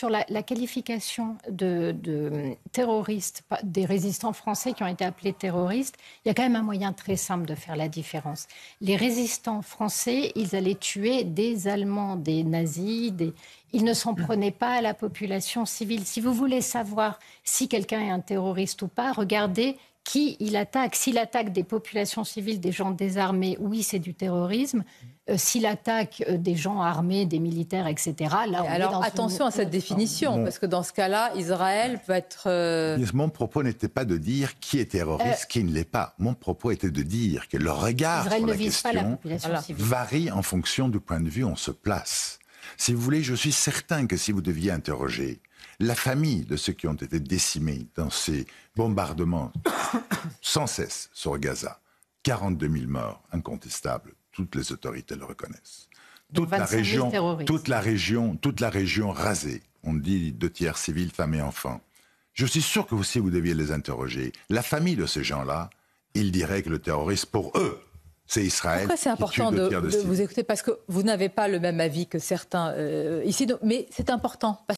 sur la, qualification de, terroristes, des résistants français qui ont été appelés terroristes, il y a quand même un moyen très simple de faire la différence. Les résistants français, ils allaient tuer des Allemands, des nazis, ils ne s'en prenaient pas à la population civile. Si vous voulez savoir si quelqu'un est un terroriste ou pas, regardez qui il attaque. S'il attaque des populations civiles, des gens désarmés, oui, c'est du terrorisme. Euh, si l'attaque euh, des gens armés, des militaires, etc., alors, attention à cette définition, parce que dans ce cas-là, Israël peut être. Euh, mon propos n'était pas de dire qui est terroriste, qui ne l'est pas. Mon propos était de dire que le regard sur la question varie en fonction du point de vue où on se place. Si vous voulez, je suis certain que si vous deviez interroger la famille de ceux qui ont été décimés dans ces bombardements sans cesse sur Gaza, 42 000 morts incontestables, toutes les autorités le reconnaissent. Toute la, région, toute la région, toute la région rasée. On dit deux tiers civils, femmes et enfants. Je suis sûr que si vous deviez les interroger, la famille de ces gens-là, ils diraient que le terroriste, pour eux, c'est Israël. Pourquoi c'est important de, vous écouter Parce que vous n'avez pas le même avis que certains euh, ici, mais c'est important.